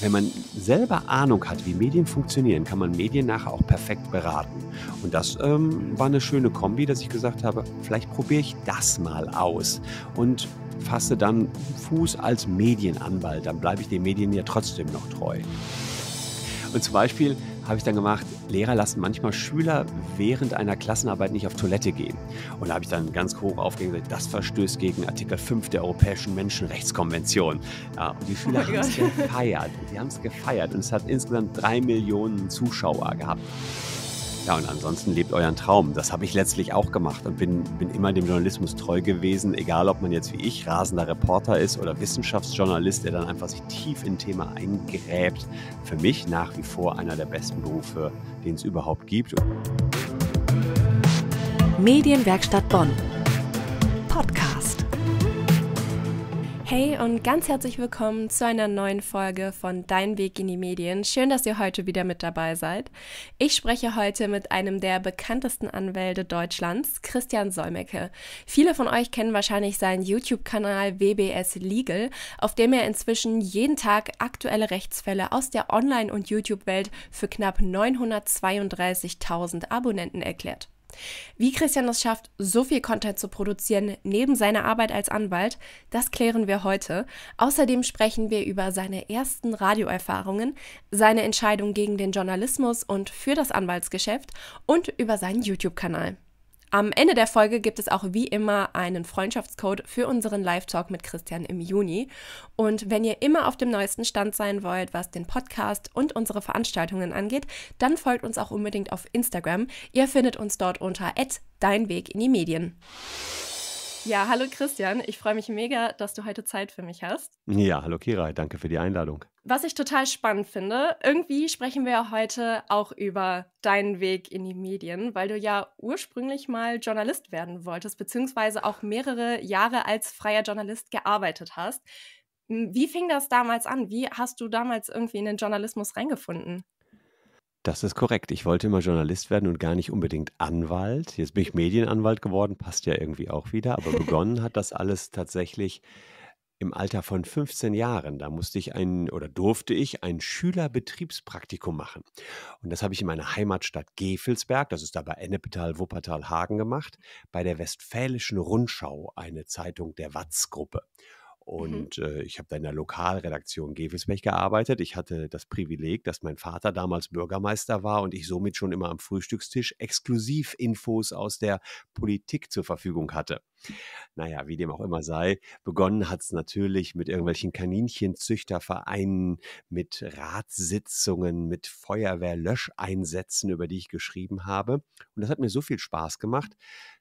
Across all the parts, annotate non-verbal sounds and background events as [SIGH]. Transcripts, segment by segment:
Wenn man selber Ahnung hat, wie Medien funktionieren, kann man Medien nachher auch perfekt beraten. Und das ähm, war eine schöne Kombi, dass ich gesagt habe, vielleicht probiere ich das mal aus und fasse dann Fuß als Medienanwalt. Dann bleibe ich den Medien ja trotzdem noch treu. Und zum Beispiel habe ich dann gemacht, Lehrer lassen manchmal Schüler während einer Klassenarbeit nicht auf Toilette gehen. Und da habe ich dann ganz hoch aufgehängt, gesagt, das verstößt gegen Artikel 5 der Europäischen Menschenrechtskonvention. Ja, und die Schüler oh haben es gefeiert. Die haben es gefeiert und es hat insgesamt drei Millionen Zuschauer gehabt. Ja, und ansonsten lebt euren Traum. Das habe ich letztlich auch gemacht und bin, bin immer dem Journalismus treu gewesen, egal ob man jetzt wie ich rasender Reporter ist oder Wissenschaftsjournalist, der dann einfach sich tief in ein Thema eingräbt. Für mich nach wie vor einer der besten Berufe, den es überhaupt gibt. Medienwerkstatt Bonn Hey und ganz herzlich willkommen zu einer neuen Folge von Dein Weg in die Medien. Schön, dass ihr heute wieder mit dabei seid. Ich spreche heute mit einem der bekanntesten Anwälte Deutschlands, Christian Solmecke. Viele von euch kennen wahrscheinlich seinen YouTube-Kanal WBS Legal, auf dem er inzwischen jeden Tag aktuelle Rechtsfälle aus der Online- und YouTube-Welt für knapp 932.000 Abonnenten erklärt. Wie Christian es schafft, so viel Content zu produzieren neben seiner Arbeit als Anwalt, das klären wir heute. Außerdem sprechen wir über seine ersten Radioerfahrungen, seine Entscheidung gegen den Journalismus und für das Anwaltsgeschäft und über seinen YouTube-Kanal. Am Ende der Folge gibt es auch wie immer einen Freundschaftscode für unseren Live-Talk mit Christian im Juni. Und wenn ihr immer auf dem neuesten Stand sein wollt, was den Podcast und unsere Veranstaltungen angeht, dann folgt uns auch unbedingt auf Instagram. Ihr findet uns dort unter Dein Weg in die Medien. Ja, hallo Christian. Ich freue mich mega, dass du heute Zeit für mich hast. Ja, hallo Kira. Danke für die Einladung. Was ich total spannend finde, irgendwie sprechen wir ja heute auch über deinen Weg in die Medien, weil du ja ursprünglich mal Journalist werden wolltest, beziehungsweise auch mehrere Jahre als freier Journalist gearbeitet hast. Hm, wie fing das damals an? Wie hast du damals irgendwie in den Journalismus reingefunden? Das ist korrekt. Ich wollte immer Journalist werden und gar nicht unbedingt Anwalt. Jetzt bin ich Medienanwalt geworden, passt ja irgendwie auch wieder. Aber [LAUGHS] begonnen hat das alles tatsächlich im Alter von 15 Jahren, da musste ich ein oder durfte ich ein Schülerbetriebspraktikum machen. Und das habe ich in meiner Heimatstadt Gefelsberg, das ist da bei Ennepetal, Wuppertal, Hagen gemacht, bei der Westfälischen Rundschau, eine Zeitung der Watz-Gruppe. Mhm. Und mhm. äh, ich habe da in der Lokalredaktion Gevelsberg gearbeitet. Ich hatte das Privileg, dass mein Vater damals Bürgermeister war und ich somit schon immer am Frühstückstisch exklusiv Infos aus der Politik zur Verfügung hatte. Naja, wie dem auch immer sei, begonnen hat es natürlich mit irgendwelchen Kaninchenzüchtervereinen, mit Ratssitzungen, mit Feuerwehrlöscheinsätzen, über die ich geschrieben habe. Und das hat mir so viel Spaß gemacht,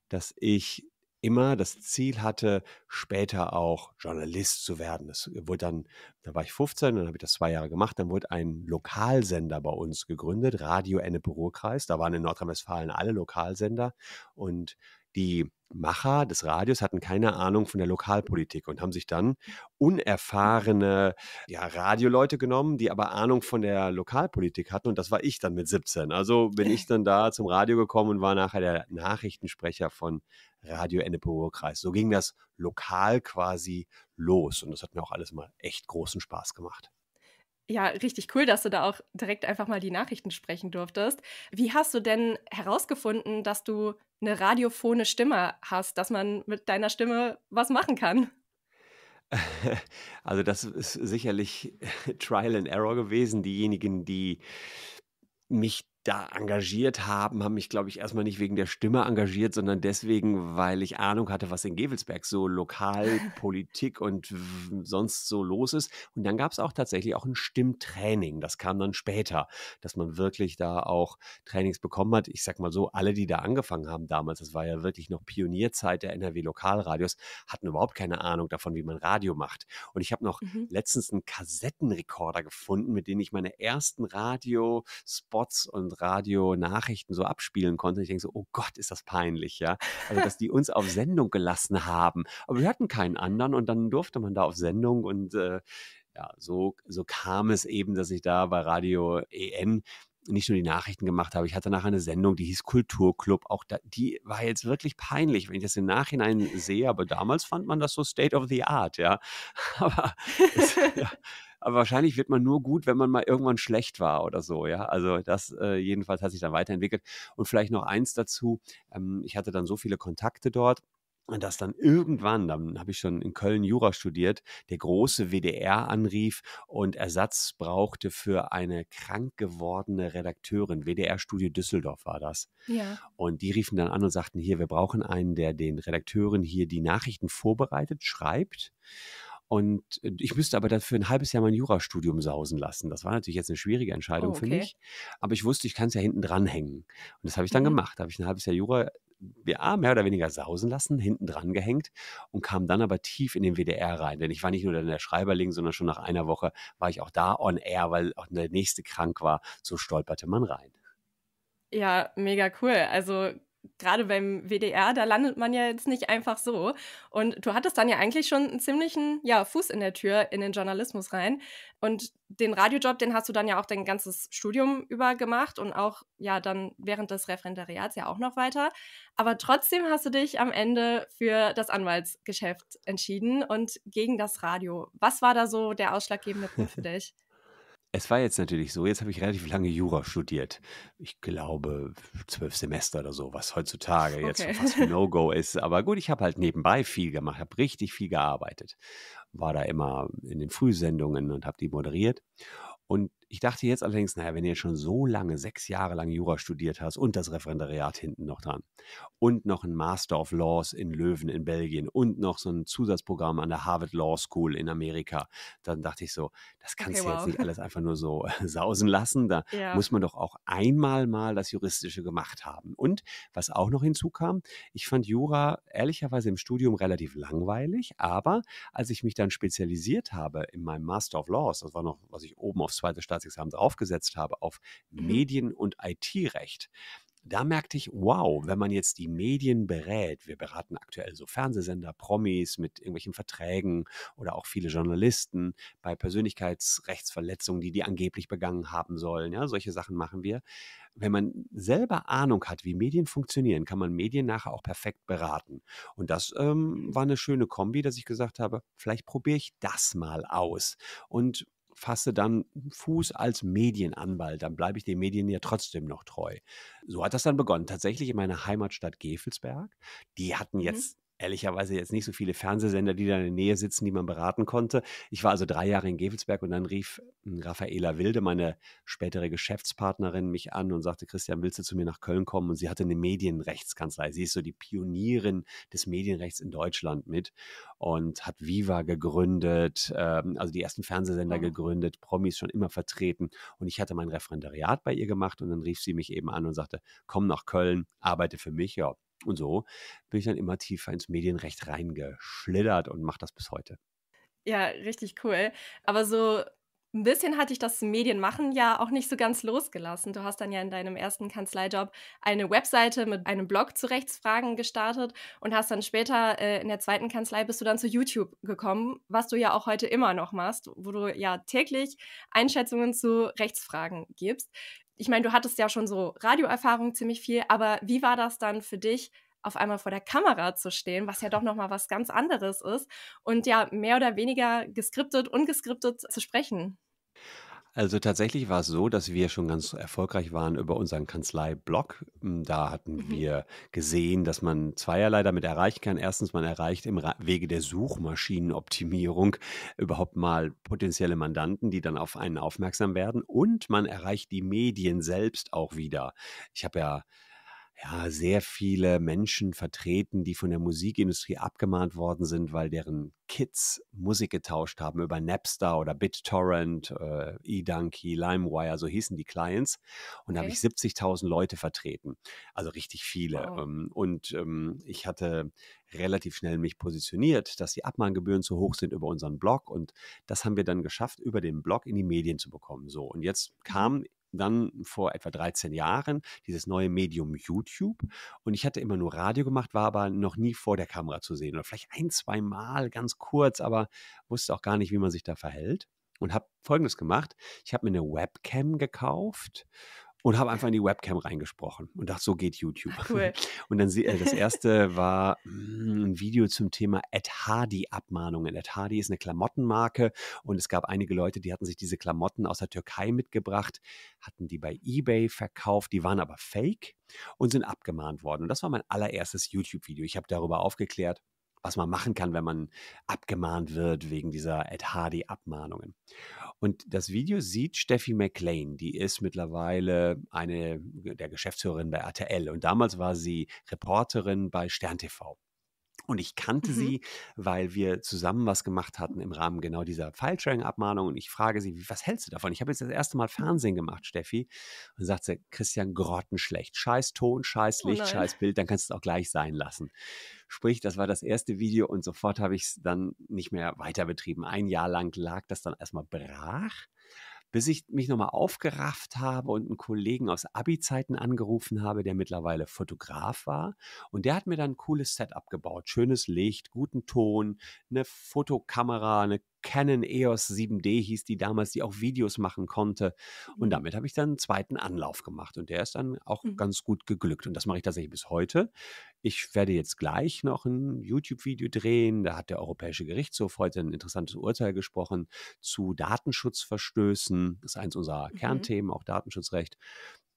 dass ich immer das Ziel hatte, später auch Journalist zu werden. Das wurde dann, da war ich 15, dann habe ich das zwei Jahre gemacht, dann wurde ein Lokalsender bei uns gegründet, Radio ennepe ruhrkreis Da waren in Nordrhein-Westfalen alle Lokalsender und die Macher des Radios hatten keine Ahnung von der Lokalpolitik und haben sich dann hm. unerfahrene ja, Radioleute genommen, die aber Ahnung von der Lokalpolitik hatten. Und das war ich dann mit 17. Also bin ich dann da zum Radio gekommen und war nachher der Nachrichtensprecher von Radio ennepe ruhr So ging das lokal quasi los. Und das hat mir auch alles mal echt großen Spaß gemacht. Ja, richtig cool, dass du da auch direkt einfach mal die Nachrichten sprechen durftest. Wie hast du denn herausgefunden, dass du eine radiophone Stimme hast, dass man mit deiner Stimme was machen kann? [LAUGHS] Also das ist sicherlich [LAUGHS] Trial and Error gewesen. Diejenigen, die mich da engagiert haben, haben mich, glaube ich, erstmal nicht wegen der Stimme engagiert, sondern deswegen, weil ich Ahnung hatte, was in Gevelsberg so lokal, [LAUGHS] Politik und sonst so los ist. Und dann gab es auch tatsächlich auch ein Stimmtraining. Das kam dann später, dass man wirklich da auch Trainings bekommen hat. Ich sag mal so, alle, die da angefangen haben damals, das war ja wirklich noch Pionierzeit der NRW-Lokalradios, hatten überhaupt keine Ahnung davon, wie man Radio macht. Und ich habe noch mhm. letztens einen Kassettenrekorder gefunden, mit dem ich meine ersten Radiospots und Radio Nachrichten so abspielen konnte. Ich denke so, oh Gott, ist das peinlich, ja. Also, dass die uns auf Sendung gelassen haben. Aber wir hatten keinen anderen und dann durfte man da auf Sendung und äh, ja, so, so kam es eben, dass ich da bei Radio EN nicht nur die Nachrichten gemacht habe, ich hatte nachher eine Sendung, die hieß Kulturclub. Auch da, die war jetzt wirklich peinlich, wenn ich das im Nachhinein sehe, aber damals fand man das so State of the Art, ja. [LAUGHS] Aber es, ja, aber wahrscheinlich wird man nur gut, wenn man mal irgendwann schlecht war oder so. Ja, also das äh, jedenfalls hat sich dann weiterentwickelt. Und vielleicht noch eins dazu. Ähm, ich hatte dann so viele Kontakte dort. Und dass dann irgendwann, dann habe ich schon in Köln Jura studiert, der große WDR anrief und Ersatz brauchte für eine krank gewordene Redakteurin. WDR-Studio Düsseldorf war das. Ja. Und die riefen dann an und sagten, hier, wir brauchen einen, der den Redakteuren hier die Nachrichten vorbereitet, schreibt. Und äh, ich müsste aber dafür ein halbes Jahr mein Jurastudium sausen lassen. Das war natürlich jetzt eine schwierige Entscheidung oh, okay. für mich. Aber ich wusste, ich kann es ja hinten dran hängen. Und das habe ich dann mhm. gemacht. Da habe ich ein halbes Jahr Jura ja, mehr oder weniger sausen lassen, hinten dran gehängt und kam dann aber tief in den WDR rein. Denn ich war nicht nur dann in der Schreiberling, sondern schon nach einer Woche war ich auch da on air, weil auch der nächste krank war. So stolperte man rein. Ja, mega cool. Also gerade beim WDR, da landet man ja jetzt nicht einfach so. Und du hattest dann ja eigentlich schon einen ziemlichen ja, Fuß in der Tür in den Journalismus rein. Und den Radiojob, den hast du dann ja auch dein ganzes Studium über gemacht und auch ja dann während des Referendariats ja auch noch weiter. Aber trotzdem hast du dich am Ende für das Anwaltsgeschäft entschieden und gegen das Radio. Was war da so der ausschlaggebende Punkt für [LAUGHS] dich? Es war jetzt natürlich so, jetzt habe ich relativ lange Jura studiert. Ich glaube, zwölf Semester oder so, was heutzutage okay. jetzt fast No-Go ist. Aber gut, ich habe halt nebenbei viel gemacht, habe richtig viel gearbeitet. War da immer in den Frühsendungen und habe die moderiert. Und ich dachte jetzt allerdings, naja, wenn ihr schon so lange, sechs Jahre lang Jura studiert hast und das Referendariat hinten noch dran und noch ein Master of Laws in Löwen in Belgien und noch so ein Zusatzprogramm an der Harvard Law School in Amerika, dann dachte ich so, das kannst okay, du wow. jetzt nicht alles einfach nur so [LAUGHS] [LAUGHS] sausen lassen. Da ja. muss man doch auch einmal mal das Juristische gemacht haben. Und was auch noch hinzukam, ich fand Jura ehrlicherweise im Studium relativ langweilig, aber als ich mich dann spezialisiert habe in meinem Master of Laws, das war noch, was ich oben aufs zweite Staats Staatsexamens aufgesetzt habe auf mhm. Medien- und IT-Recht, da merkte ich, wow, wenn man jetzt die Medien berät, wir beraten aktuell so Fernsehsender, Promis mit irgendwelchen Verträgen oder auch viele Journalisten bei Persönlichkeitsrechtsverletzungen, die die angeblich begangen haben sollen. Ja, solche Sachen machen wir. Wenn man selber Ahnung hat, wie Medien funktionieren, kann man Medien nachher auch perfekt beraten. Und das ähm, mhm. war eine schöne Kombi, dass ich gesagt habe, vielleicht probiere ich das mal aus. Und fasse dann Fuß als Medienanwalt, dann bleibe ich den Medien ja trotzdem noch treu. So hat das dann begonnen. Tatsächlich in meiner Heimatstadt Gefelsberg. Die hatten mhm. jetzt ehrlicherweise jetzt nicht so viele Fernsehsender, die da in der Nähe sitzen, die man beraten konnte. Ich war also drei Jahre in Gevelsberg und dann rief hm, Raffaela Wilde, meine spätere Geschäftspartnerin, mich an und sagte, Christian, willst du zu mir nach Köln kommen? Und sie hatte eine Medienrechtskanzlei. Sie ist so die Pionierin des Medienrechts in Deutschland mit und hat Viva gegründet, ähm, also die ersten Fernsehsender mhm. gegründet, Promis schon immer vertreten. Und ich hatte mein Referendariat bei ihr gemacht und dann rief sie mich eben an und sagte, komm nach Köln, arbeite für mich. Ja, und so bin ich dann immer tiefer ins Medienrecht reingeschlittert und mache das bis heute. Ja, richtig cool. Aber so ein bisschen hatte ich das Medienmachen ja auch nicht so ganz losgelassen. Du hast dann ja in deinem ersten Kanzleijob eine Webseite mit einem Blog zu Rechtsfragen gestartet und hast dann später äh, in der zweiten Kanzlei bist du dann zu YouTube gekommen, was du ja auch heute immer noch machst, wo du ja täglich Einschätzungen zu Rechtsfragen gibst ich meine, du hattest ja schon so Radioerfahrung ziemlich viel, aber wie war das dann für dich, auf einmal vor der Kamera zu stehen, was ja doch nochmal was ganz anderes ist und ja mehr oder weniger geskriptet, ungeskriptet zu sprechen? Also tatsächlich war es so, dass wir schon ganz erfolgreich waren über unseren Kanzlei-Blog. Hm, da hatten mhm. wir gesehen, dass man zweierlei damit erreichen kann. Erstens, man erreicht im Wege der Suchmaschinenoptimierung überhaupt mal potenzielle Mandanten, die dann auf einen aufmerksam werden. Und man erreicht die Medien selbst auch wieder. Ich habe ja ja, sehr viele Menschen vertreten, die von der Musikindustrie abgemahnt worden sind, weil deren Kids Musik getauscht haben über Napster oder BitTorrent, äh, eDonkey, LimeWire, so hießen die Clients. Und okay. da habe ich 70.000 Leute vertreten, also richtig viele. Wow. Ähm, und ähm, ich hatte relativ schnell mich positioniert, dass die Abmahngebühren zu hoch sind über unseren Blog. Und das haben wir dann geschafft, über den Blog in die Medien zu bekommen. So, und jetzt mhm. kam dann vor etwa 13 Jahren dieses neue Medium YouTube. Und ich hatte immer nur Radio gemacht, war aber noch nie vor der Kamera zu sehen. Oder vielleicht ein, zwei Mal ganz kurz, aber wusste auch gar nicht, wie man sich da verhält. Und habe Folgendes gemacht. Ich habe mir eine Webcam gekauft und habe einfach in die Webcam reingesprochen und dachte, so geht YouTube. Cool. [LAUGHS] Und dann äh, das [LAUGHS] erste war mh, hm, ein Video zum Thema Ed Hardy Abmahnungen. Ed Hardy ist eine Klamottenmarke und es gab einige Leute, die hatten sich diese Klamotten aus der Türkei mitgebracht, hatten die bei eBay verkauft, die waren aber fake und sind abgemahnt worden. Und das war mein allererstes YouTube Video. Ich habe darüber aufgeklärt was man machen kann, wenn man abgemahnt wird wegen dieser Ed Hardy-Abmahnungen. Und das Video sieht Steffi McLean, die ist mittlerweile eine der Geschäftsführerin bei RTL und damals war sie Reporterin bei Stern TV. Und ich kannte mhm. sie, weil wir zusammen was gemacht hatten im Rahmen genau dieser File-Sharing-Abmahnung. Und ich frage sie, was hältst du davon? Ich habe jetzt das erste Mal Fernsehen gemacht, Steffi. Und sagt sie, Christian, grottenschlecht. Scheiß Ton, scheiß oh Licht, oh scheiß Bild, dann kannst du es auch gleich sein lassen. Sprich, das war das erste Video und sofort habe ich es dann nicht mehr weiter betrieben. Ein Jahr lang lag das dann erstmal brach bis ich mich nochmal aufgerafft habe und einen Kollegen aus Abi-Zeiten angerufen habe, der mittlerweile Fotograf war. Und der hat mir dann ein cooles Setup gebaut. Schönes Licht, guten Ton, eine Fotokamera, eine Canon EOS 7D hieß die damals, die auch Videos machen konnte. Und mhm. damit habe ich dann einen zweiten Anlauf gemacht und der ist dann auch mhm. ganz gut geglückt. Und das mache ich tatsächlich bis heute. Ich werde jetzt gleich noch ein YouTube-Video drehen. Da hat der Europäische Gerichtshof heute ein interessantes Urteil gesprochen zu Datenschutzverstößen. Das ist eins unserer mhm. Kernthemen, auch Datenschutzrecht.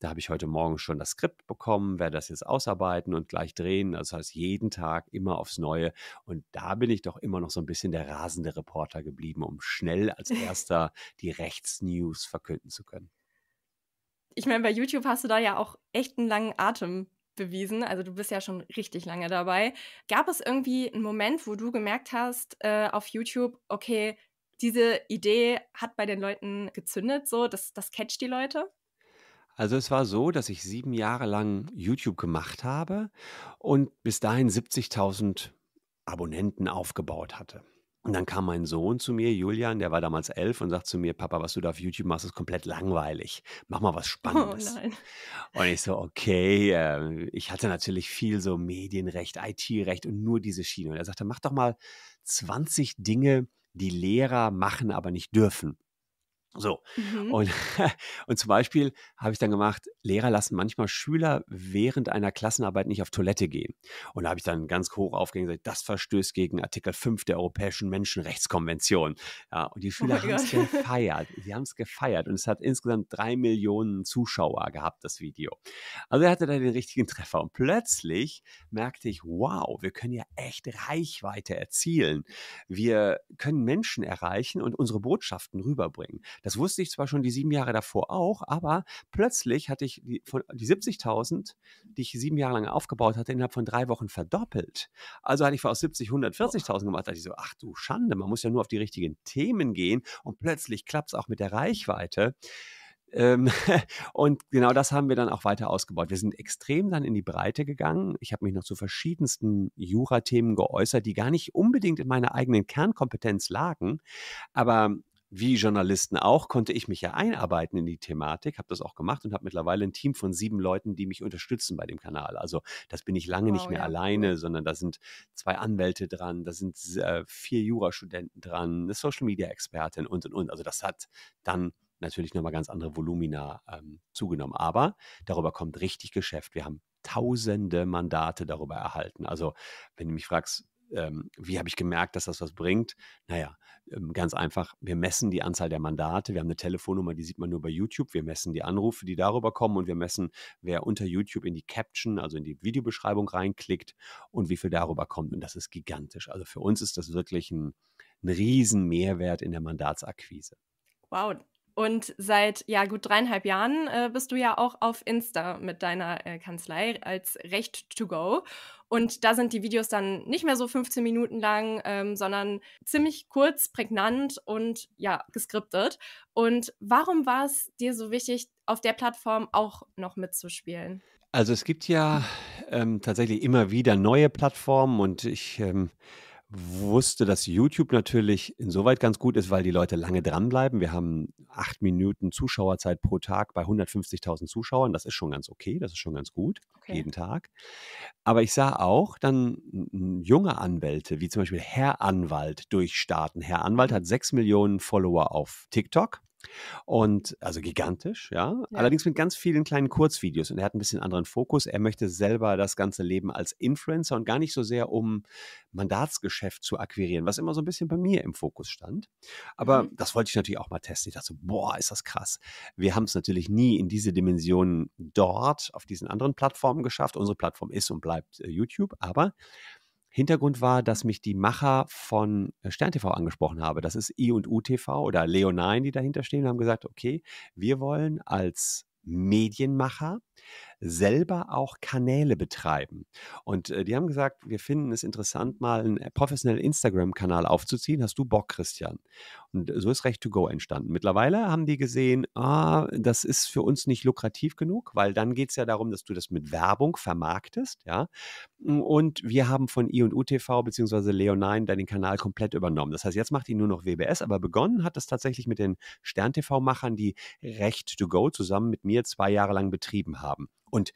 Da habe ich heute Morgen schon das Skript bekommen, werde das jetzt ausarbeiten und gleich drehen. Also, das heißt, jeden Tag immer aufs Neue. Und da bin ich doch immer noch so ein bisschen der rasende Reporter geblieben, um schnell als [LAUGHS] erster die Rechtsnews verkünden zu können. Ich meine, bei YouTube hast du da ja auch echt einen langen Atem bewiesen. Also du bist ja schon richtig lange dabei. Gab es irgendwie einen Moment, wo du gemerkt hast äh, auf YouTube, okay, diese Idee hat bei den Leuten gezündet, so, das, das catcht die Leute? Also es war so, dass ich sieben Jahre lang YouTube gemacht habe und bis dahin 70.000 Abonnenten aufgebaut hatte. Und dann kam mein Sohn zu mir, Julian, der war damals elf, und sagt zu mir, Papa, was du da auf YouTube machst, ist komplett langweilig. Mach mal was oh, Spannendes. Oh und ich so, okay. Äh, ich hatte natürlich viel so Medienrecht, IT-Recht und nur diese Schiene. Und er sagte, mach doch mal 20 Dinge, die Lehrer machen, aber nicht dürfen. So. Mhm. Und, [LAUGHS] und zum Beispiel habe ich dann gemacht, Lehrer lassen manchmal Schüler während einer Klassenarbeit nicht auf Toilette gehen. Und da habe ich dann ganz hoch aufgehängt, gesagt, das verstößt gegen Artikel 5 der Europäischen Menschenrechtskonvention. Ja, und die oh Schüler oh haben es gefeiert. Sie haben es gefeiert. Und es hat insgesamt drei Millionen Zuschauer gehabt, das Video. Also er hatte da den richtigen Treffer. Und plötzlich merkte ich, wow, wir können ja echt Reichweite erzielen. Wir können Menschen erreichen und unsere Botschaften rüberbringen. Das wusste ich zwar schon die sieben Jahre davor auch, aber plötzlich hatte ich die, die 70.000, die ich sieben Jahre lang aufgebaut hatte, innerhalb von drei Wochen verdoppelt. Also hatte ich aus 70 140.000 gemacht. Da dachte ich so, ach du Schande, man muss ja nur auf die richtigen Themen gehen und plötzlich klappt es auch mit der Reichweite. Ähm, [LAUGHS] und genau das haben wir dann auch weiter ausgebaut. Wir sind extrem dann in die Breite gegangen. Ich habe mich noch zu verschiedensten Jura-Themen geäußert, die gar nicht unbedingt in meiner eigenen Kernkompetenz lagen. Aber wie Journalisten auch, konnte ich mich ja einarbeiten in die Thematik, habe das auch gemacht und habe mittlerweile ein Team von sieben Leuten, die mich unterstützen bei dem Kanal. Also das bin ich lange wow, nicht mehr ja. alleine, sondern da sind zwei Anwälte dran, da sind äh, vier Jurastudenten dran, eine Social-Media-Expertin und, und, und. Also das hat dann natürlich nochmal ganz andere Volumina ähm, zugenommen. Aber darüber kommt richtig Geschäft. Wir haben tausende Mandate darüber erhalten. Also wenn du mich fragst, ähm, wie habe ich gemerkt, dass das was bringt? Naja, ähm, ganz einfach, wir messen die Anzahl der Mandate, wir haben eine Telefonnummer, die sieht man nur bei YouTube, wir messen die Anrufe, die darüber kommen und wir messen, wer unter YouTube in die Caption, also in die Videobeschreibung reinklickt und wie viel darüber kommt. Und das ist gigantisch. Also für uns ist das wirklich ein, ein Riesenmehrwert in der Mandatsakquise. Wow, und seit ja gut dreieinhalb Jahren äh, bist du ja auch auf Insta mit deiner äh, Kanzlei als Recht to go. Und da sind die Videos dann nicht mehr so 15 Minuten lang, ähm, sondern ziemlich kurz, prägnant und ja, geskriptet. Und warum war es dir so wichtig, auf der Plattform auch noch mitzuspielen? Also es gibt ja ähm, tatsächlich immer wieder neue Plattformen und ich ähm, wusste, dass YouTube natürlich insoweit ganz gut ist, weil die Leute lange dranbleiben. Wir haben acht Minuten Zuschauerzeit pro Tag bei 150.000 Zuschauern. Das ist schon ganz okay, das ist schon ganz gut, okay. jeden Tag. Aber ich sah auch dann junge Anwälte, wie zum Beispiel Herr Anwalt, durchstarten. Herr Anwalt hat sechs Millionen Follower auf TikTok und also gigantisch, ja? ja. Allerdings mit ganz vielen kleinen Kurzvideos. Und er hat ein bisschen anderen Fokus. Er möchte selber das ganze Leben als Influencer und gar nicht so sehr, um Mandatsgeschäft zu akquirieren, was immer so ein bisschen bei mir im Fokus stand. Aber mhm. das wollte ich natürlich auch mal testen. Ich dachte so, boah, ist das krass. Wir haben es natürlich nie in diese Dimensionen dort auf diesen anderen Plattformen geschafft. Unsere Plattform ist und bleibt äh, YouTube, aber Hintergrund war, dass mich die Macher von äh, Stern TV angesprochen haben. Das ist I und U TV oder Leonine, die dahinter stehen, haben gesagt, okay, wir wollen als Medienmacher selber auch Kanäle betreiben. Und äh, die haben gesagt, wir finden es interessant, mal einen äh, professionellen Instagram-Kanal aufzuziehen. Hast du Bock, Christian? Und äh, so ist Recht 2 Go entstanden. Mittlerweile haben die gesehen, ah, das ist für uns nicht lukrativ genug, weil dann geht es ja darum, dass du das mit Werbung vermarktest, ja. Hm, und wir haben von IUTV und UTV bzw. Leonine deinen Kanal komplett übernommen. Das heißt, jetzt macht die nur noch WBS, aber begonnen hat das tatsächlich mit den Stern-TV-Machern, die Recht 2 Go zusammen mit mir zwei Jahre lang betrieben haben haben. Und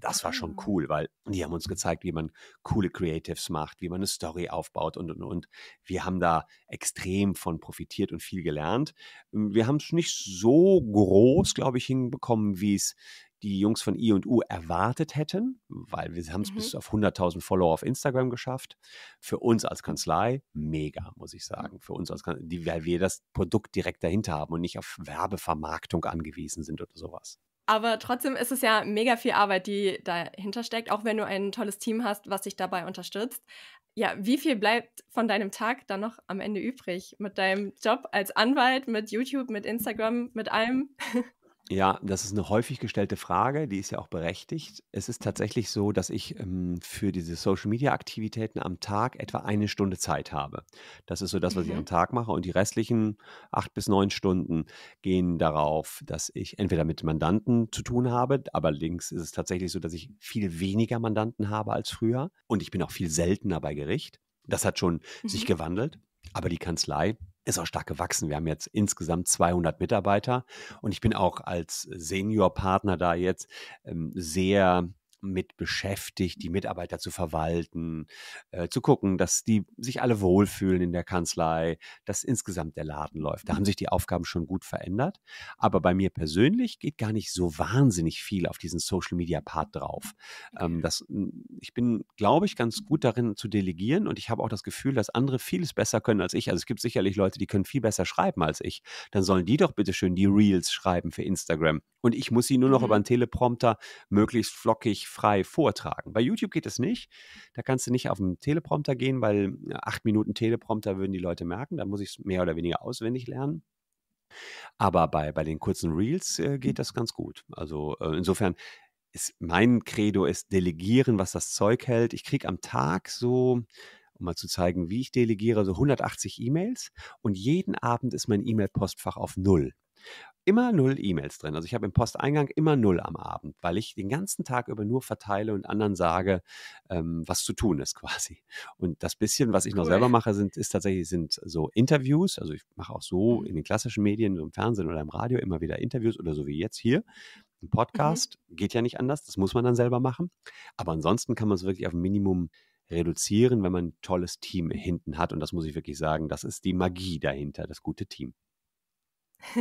das war schon ah. cool, weil die haben uns gezeigt, wie man coole Creatives macht, wie man eine Story aufbaut und, und, und. Wir haben da extrem von profitiert und viel gelernt. Ähm, wir haben es nicht so groß, glaube ich, hinbekommen, wie es die Jungs von I&U erwartet hätten, weil wir haben es mhm. bis auf 100.000 Follower auf Instagram geschafft. Für uns als Kanzlei mega, muss ich sagen. Für uns als Kanzlei, weil wir das Produkt direkt dahinter haben und nicht auf Werbevermarktung angewiesen sind oder sowas. Aber trotzdem ist es ja mega viel Arbeit, die dahinter steckt, auch wenn du ein tolles Team hast, was dich dabei unterstützt. Ja, wie viel bleibt von deinem Tag dann noch am Ende übrig? Mit deinem Job als Anwalt, mit YouTube, mit Instagram, mit allem? [LAUGHS] Ja, das ist eine häufig gestellte Frage, die ist ja auch berechtigt. Es ist tatsächlich so, dass ich ähm, für diese Social-Media-Aktivitäten am Tag etwa eine Stunde Zeit habe. Das ist so das, was ich am mhm. Tag mache. Und die restlichen acht bis neun Stunden gehen darauf, dass ich entweder mit Mandanten zu tun habe, aber links ist es tatsächlich so, dass ich viel weniger Mandanten habe als früher. Und ich bin auch viel seltener bei Gericht. Das hat schon sich mhm. gewandelt. Aber die Kanzlei ist auch stark gewachsen. Wir haben jetzt insgesamt 200 Mitarbeiter und ich bin auch als Seniorpartner da jetzt ähm, sehr mit beschäftigt, die Mitarbeiter zu verwalten, äh, zu gucken, dass die sich alle wohlfühlen in der Kanzlei, dass insgesamt der Laden läuft. Da haben sich die Aufgaben schon gut verändert. Aber bei mir persönlich geht gar nicht so wahnsinnig viel auf diesen Social Media Part drauf. Ähm, das, hm, ich bin, glaube ich, ganz gut darin zu delegieren und ich habe auch das Gefühl, dass andere vieles besser können als ich. Also es gibt sicherlich Leute, die können viel besser schreiben als ich. Dann sollen die doch bitte schön die Reels schreiben für Instagram. Und ich muss sie nur noch mhm. über einen Teleprompter möglichst flockig frei vortragen. Bei YouTube geht es nicht. Da kannst du nicht auf den Teleprompter gehen, weil äh, acht Minuten Teleprompter würden die Leute merken. Da muss ich es mehr oder weniger auswendig lernen. Aber bei, bei den kurzen Reels äh, geht das ganz gut. Also äh, insofern ist mein Credo ist delegieren, was das Zeug hält. Ich kriege am Tag so um mal zu zeigen, wie ich delegiere, so 180 E-Mails und jeden Abend ist mein E-Mail-Postfach auf Null immer null E-Mails drin. Also ich habe im Posteingang immer null am Abend, weil ich den ganzen Tag über nur verteile und anderen sage, ähm, was zu tun ist [LAUGHS] quasi. Und das bisschen, was ich cool. noch selber mache, sind, ist tatsächlich sind so Interviews. Also ich mache auch so mhm. in den klassischen Medien, so im Fernsehen oder im Radio immer wieder Interviews oder so wie jetzt hier. Ein mhm. Podcast mhm. geht ja nicht anders, das muss man dann selber machen. Aber ansonsten kann man es wirklich auf ein Minimum reduzieren, wenn man ein tolles Team hinten hat. Und das muss ich wirklich sagen, das ist die Magie dahinter, das gute Team. [LAUGHS]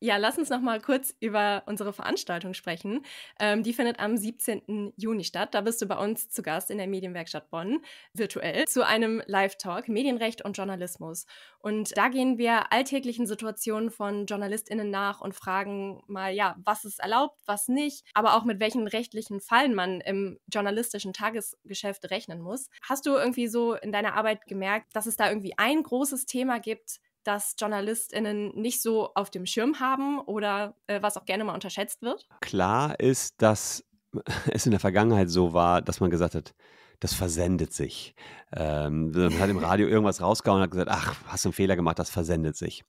Ja, lass uns noch mal kurz über unsere Veranstaltung sprechen. Ähm, die findet am 17. Juni statt. Da bist du bei uns zu Gast in der Medienwerkstatt Bonn, virtuell, zu einem Live-Talk Medienrecht und Journalismus. Und da gehen wir alltäglichen Situationen von JournalistInnen nach und fragen mal, ja, was ist erlaubt, was nicht, aber auch mit welchen rechtlichen Fallen man im journalistischen Tagesgeschäft rechnen muss. Hast du irgendwie so in deiner Arbeit gemerkt, dass es da irgendwie ein großes Thema gibt, das JournalistInnen nicht so auf dem Schirm haben oder äh, was auch gerne mal unterschätzt wird? Klar ist, dass [LAUGHS] es in der Vergangenheit so war, dass man gesagt hat, das versendet sich. Ähm, man hat im Radio irgendwas rausgehauen und hat gesagt, ach, hast du einen Fehler gemacht, das versendet sich.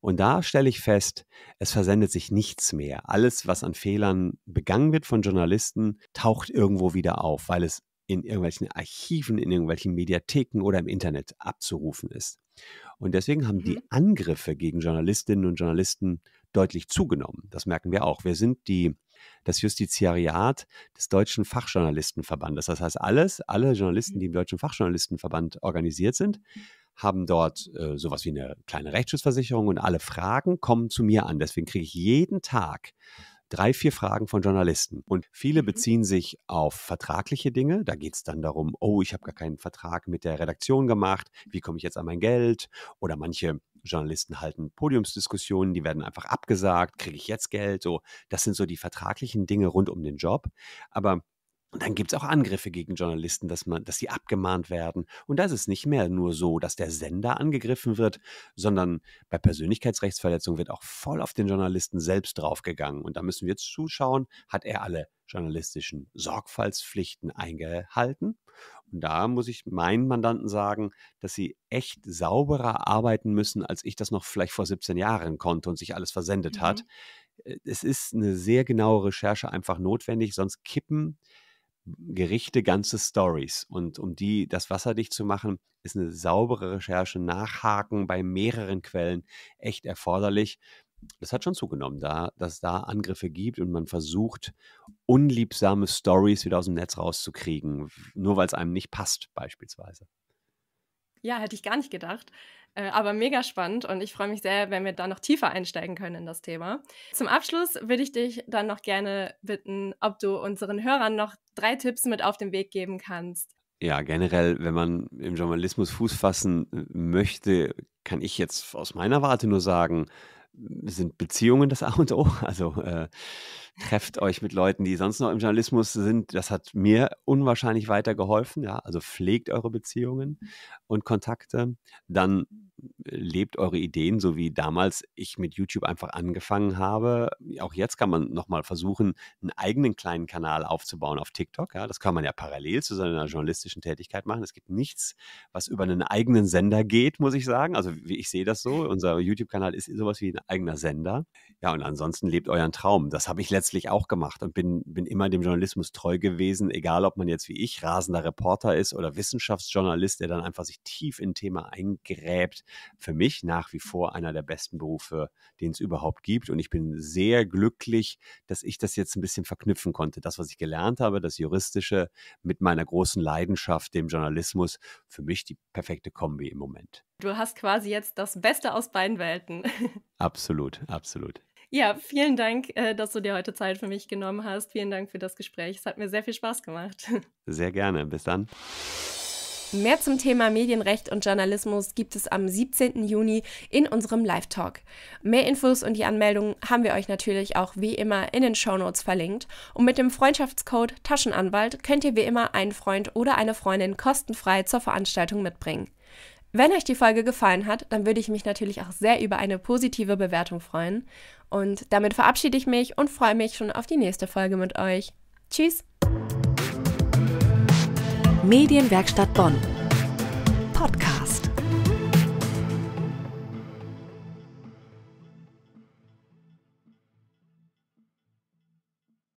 Und da stelle ich fest, es versendet sich nichts mehr. Alles, was an Fehlern begangen wird von Journalisten, taucht irgendwo wieder auf, weil es in irgendwelchen Archiven, in irgendwelchen Mediatheken oder im Internet abzurufen ist. Und deswegen haben die mhm. Angriffe gegen Journalistinnen und Journalisten deutlich zugenommen. Das merken wir auch. Wir sind die, das Justiziariat des Deutschen Fachjournalistenverbandes. Das heißt, alles, alle Journalisten, mhm. die im Deutschen Fachjournalistenverband organisiert sind, haben dort äh, sowas wie eine kleine Rechtsschutzversicherung und alle Fragen kommen zu mir an. Deswegen kriege ich jeden Tag drei, vier Fragen von Journalisten. Und viele mhm. beziehen sich auf vertragliche Dinge. Da geht es dann darum, oh, ich habe gar keinen Vertrag mit der Redaktion gemacht, wie komme ich jetzt an mein Geld? Oder manche Journalisten halten Podiumsdiskussionen, die werden einfach abgesagt, kriege ich jetzt Geld? So, das sind so die vertraglichen Dinge rund um den Job. Aber und dann gibt es auch Angriffe gegen Journalisten, dass, man, dass sie abgemahnt werden. Und da ist es nicht mehr nur so, dass der Sender angegriffen wird, sondern bei Persönlichkeitsrechtsverletzung wird auch voll auf den Journalisten selbst draufgegangen. Und da müssen wir jetzt zuschauen, hat er alle journalistischen Sorgfaltspflichten eingehalten? Und da muss ich meinen Mandanten sagen, dass sie echt sauberer arbeiten müssen, als ich das noch vielleicht vor 17 Jahren konnte und sich alles versendet mhm. hat. Äh, es ist eine sehr genaue Recherche einfach notwendig, sonst kippen äh, Gerichte, ganze Stories. Und um die das wasserdicht zu machen, ist eine saubere Recherche, Nachhaken bei mehreren Quellen echt erforderlich. Das hat schon zugenommen, da, dass es da Angriffe gibt und man versucht, unliebsame Stories wieder aus dem Netz rauszukriegen, nur weil es einem nicht passt, beispielsweise. Ja, hätte ich gar nicht gedacht. Äh, aber mega spannend und ich freue mich sehr, wenn wir da noch tiefer einsteigen können in das Thema. Zum Abschluss würde ich dich dann noch gerne bitten, ob du unseren Hörern noch drei Tipps mit auf den Weg geben kannst. Ja, generell, wenn man im Journalismus Fuß fassen äh, möchte, kann ich jetzt aus meiner Warte nur sagen, sind Beziehungen das A und O. [LAUGHS] Also äh, trefft euch mit Leuten, die sonst noch im Journalismus sind. Das hat mir unwahrscheinlich weitergeholfen. Ja, also pflegt eure Beziehungen mhm. und Kontakte. Dann lebt eure Ideen, so wie damals ich mit YouTube einfach angefangen habe. Auch jetzt kann man nochmal versuchen, einen eigenen kleinen Kanal aufzubauen auf TikTok. Ja, das kann man ja parallel zu seiner journalistischen Tätigkeit machen. Es gibt nichts, was über einen eigenen Sender geht, muss ich sagen. Also ich sehe das so. Unser YouTube-Kanal ist sowas wie ein eigener Sender. Ja, und ansonsten lebt euren Traum. Das habe ich letztlich auch gemacht und bin, bin immer dem Journalismus treu gewesen, egal ob man jetzt wie ich rasender Reporter ist oder Wissenschaftsjournalist, der dann einfach sich tief in ein Thema eingräbt für mich nach wie vor einer der besten Berufe, den es überhaupt gibt. Und ich bin sehr glücklich, dass ich das jetzt ein bisschen verknüpfen konnte. Das, was ich gelernt habe, das Juristische mit meiner großen Leidenschaft, dem Journalismus, für mich die perfekte Kombi im Moment. Du hast quasi jetzt das Beste aus beiden Welten. [LAUGHS] Absolut, absolut. Ja, vielen Dank, äh, dass du dir heute Zeit für mich genommen hast. Vielen Dank für das Gespräch. Es hat mir sehr viel Spaß gemacht. [LAUGHS] Sehr gerne. Bis dann. Mehr zum Thema Medienrecht und Journalismus gibt es am 17. Juni in unserem Live-Talk. Mehr Infos und die Anmeldung haben wir euch natürlich auch wie immer in den Shownotes verlinkt. Und mit dem Freundschaftscode Taschenanwalt könnt ihr wie immer einen Freund oder eine Freundin kostenfrei zur Veranstaltung mitbringen. Wenn euch die Folge gefallen hat, dann würde ich mich natürlich auch sehr über eine positive Bewertung freuen. Und damit verabschiede ich mich und freue mich schon auf die nächste Folge mit euch. Tschüss! Medienwerkstatt Bonn.